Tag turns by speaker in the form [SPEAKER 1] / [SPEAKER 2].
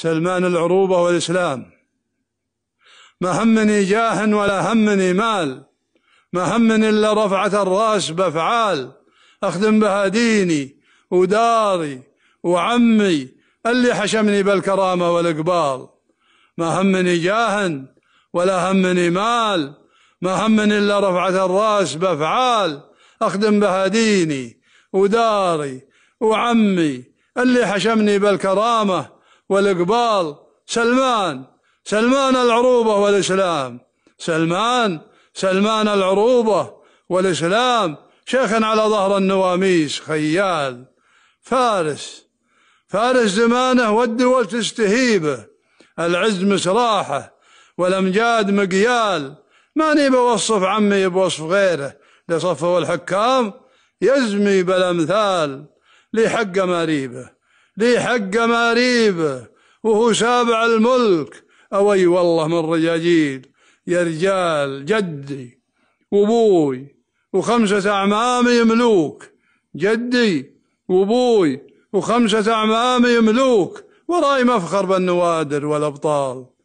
[SPEAKER 1] سلمان العروبة والإسلام ما همني جاه ولا همني مال ما همني إلا رفعة الرأس بأفعال أخدم بها ديني وداري وعمي اللي حشمني بالكرامة والإقبال ما همني جاه ولا همني مال ما همني إلا رفعة الرأس بأفعال أخدم بها ديني وداري وعمي اللي حشمني بالكرامة والإقبال سلمان سلمان العروبة والإسلام سلمان سلمان العروبة والإسلام شيخ على ظهر النواميس خيال فارس فارس زمانه والدول تستهيبه العز مسراحه والأمجاد مقيال ماني بوصف عمي بوصف غيره لصفه الحكام يزمي بالأمثال لحق ماريبه لي حق ماريب وهو سابع الملك أوي والله من رجاجيل يا رجال جدي وابوي وخمسة أعمامي ملوك جدي وبوي وخمسة أعمامي ملوك وراي مفخر بالنوادر والأبطال